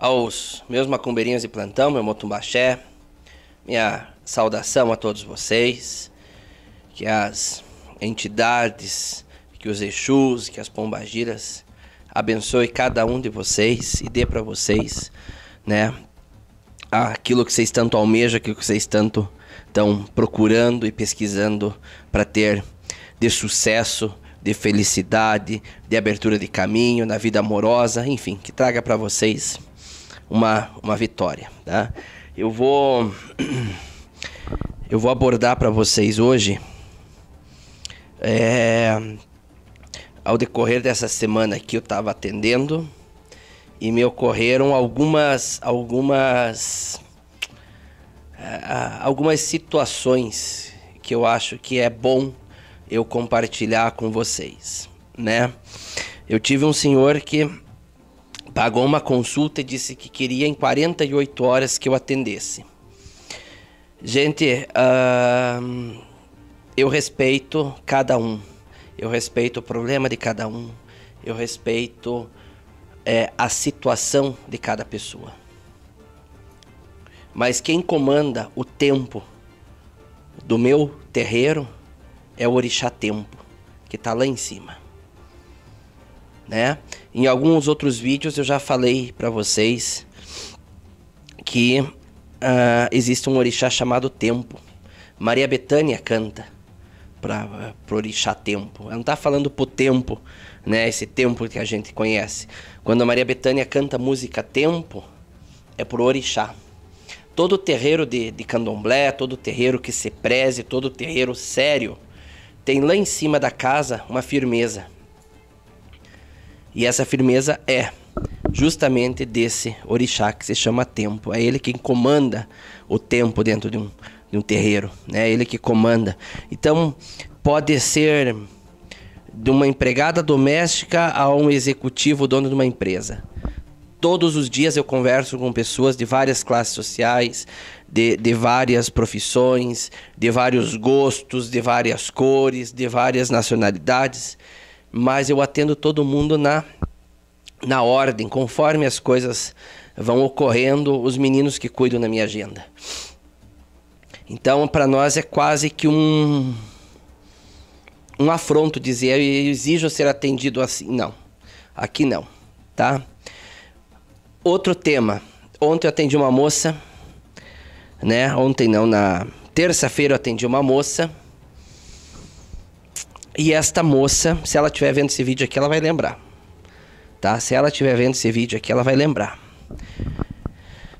aos meus macumbeirinhos de plantão, meu motumbaxé, minha saudação a todos vocês, que as entidades, que os Exus, que as pombagiras abençoe cada um de vocês e dê para vocês, né, aquilo que vocês tanto almejam, aquilo que vocês tanto estão procurando e pesquisando para ter de sucesso, de felicidade, de abertura de caminho na vida amorosa, enfim, que traga para vocês uma, uma vitória. Tá? Eu vou eu vou abordar para vocês hoje é, ao decorrer dessa semana que eu estava atendendo e me ocorreram algumas algumas ah, ah, algumas situações que eu acho que é bom eu compartilhar com vocês, né? Eu tive um senhor que pagou uma consulta e disse que queria em 48 horas que eu atendesse. Gente, uh, eu respeito cada um. Eu respeito o problema de cada um. Eu respeito é, a situação de cada pessoa. Mas quem comanda o tempo do meu terreiro é o orixá tempo, que está lá em cima né? Em alguns outros vídeos eu já falei para vocês que uh, existe um orixá chamado Tempo. Maria Bethânia canta para pro orixá Tempo. Ela não tá falando pro tempo, né? Esse tempo que a gente conhece. Quando a Maria Bethânia canta música Tempo, é pro orixá todo terreiro de, de candomblé, todo terreiro que se preze, todo terreiro sério, tem lá em cima da casa uma firmeza. E essa firmeza é justamente desse orixá que se chama tempo. É ele quem comanda o tempo dentro de um, de um terreiro, né? É ele que comanda. Então, pode ser de uma empregada doméstica a um executivo dono de uma empresa. Todos os dias eu converso com pessoas de várias classes sociais, de, de várias profissões, de vários gostos, de várias cores, de várias nacionalidades mas eu atendo todo mundo na na ordem, conforme as coisas vão ocorrendo, os meninos que cuidam na minha agenda. Então, para nós é quase que um um afronto dizer eu exijo ser atendido assim. Não. Aqui não, tá? Outro tema. Ontem eu atendi uma moça, né? Ontem não, na terça-feira eu atendi uma moça e esta moça, se ela estiver vendo esse vídeo aqui, ela vai lembrar. Tá? Se ela estiver vendo esse vídeo aqui, ela vai lembrar.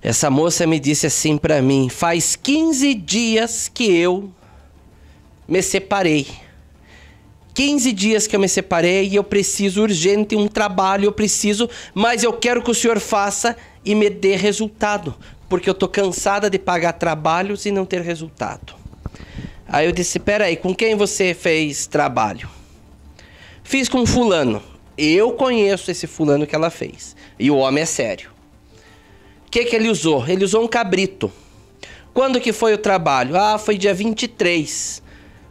Essa moça me disse assim para mim: "Faz 15 dias que eu me separei. 15 dias que eu me separei e eu preciso urgente um trabalho, eu preciso, mas eu quero que o senhor faça e me dê resultado, porque eu tô cansada de pagar trabalhos e não ter resultado." Aí eu disse: peraí, com quem você fez trabalho? Fiz com fulano. Eu conheço esse fulano que ela fez. E o homem é sério. O que, que ele usou? Ele usou um cabrito. Quando que foi o trabalho? Ah, foi dia 23.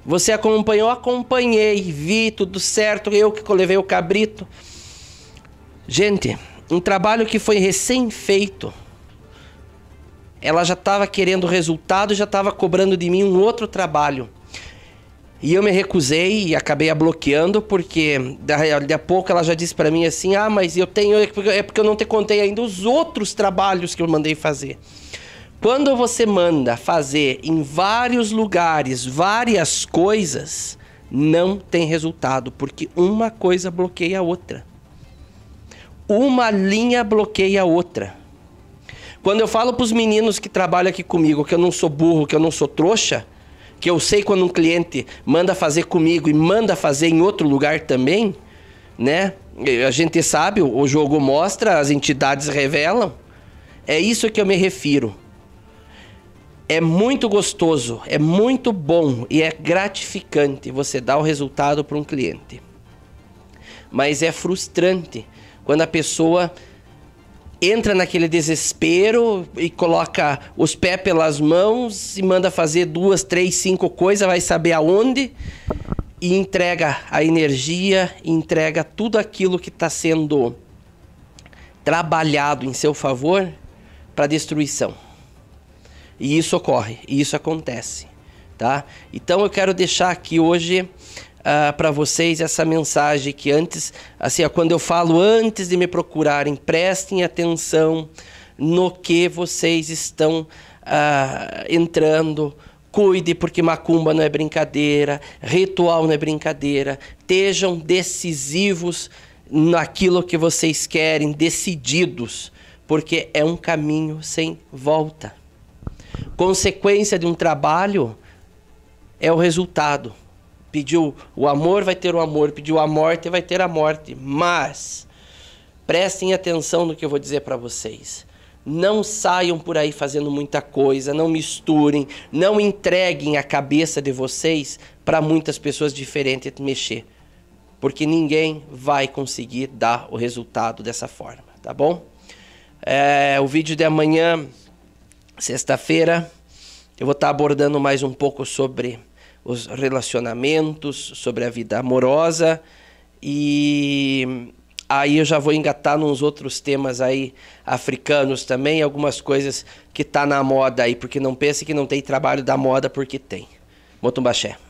Você acompanhou? Acompanhei, vi tudo certo, eu que levei o cabrito. Gente, um trabalho que foi recém feito ela já estava querendo resultado, já estava cobrando de mim um outro trabalho. E eu me recusei e acabei a bloqueando, porque daí a pouco ela já disse para mim assim: ah, mas eu tenho. É, é porque eu não te contei ainda os outros trabalhos que eu mandei fazer. Quando você manda fazer em vários lugares várias coisas, não tem resultado, porque uma coisa bloqueia a outra. Uma linha bloqueia a outra. Quando eu falo para os meninos que trabalham aqui comigo que eu não sou burro, que eu não sou trouxa, que eu sei quando um cliente manda fazer comigo e manda fazer em outro lugar também, né? A gente sabe, o jogo mostra, as entidades revelam. É isso que eu me refiro. É muito gostoso, é muito bom e é gratificante você dar o resultado para um cliente. Mas é frustrante quando a pessoa entra naquele desespero e coloca os pés pelas mãos e manda fazer duas, três, cinco coisas, vai saber aonde e entrega a energia, entrega tudo aquilo que está sendo trabalhado em seu favor para destruição. E isso ocorre, e isso acontece, tá? Então eu quero deixar aqui hoje uh, ah, para vocês essa mensagem que antes, assim, quando eu falo antes de me procurarem, prestem atenção no que vocês estão uh, entrando. Cuide, porque macumba não é brincadeira, ritual não é brincadeira. Estejam decisivos naquilo que vocês querem, decididos, porque é um caminho sem volta. Consequência de um trabalho é o resultado. Pediu o amor, vai ter o amor. Pediu a morte, vai ter a morte. Mas prestem atenção no que eu vou dizer para vocês. Não saiam por aí fazendo muita coisa, não misturem, não entreguem a cabeça de vocês para muitas pessoas diferentes mexer. Porque ninguém vai conseguir dar o resultado dessa forma, tá bom? É, o vídeo de amanhã, sexta-feira, eu vou estar tá abordando mais um pouco sobre os relacionamentos, sobre a vida amorosa. E aí eu já vou engatar nos outros temas aí africanos também, algumas coisas que tá na moda aí, porque não pense que não tem trabalho da moda porque tem. Motumbaxé.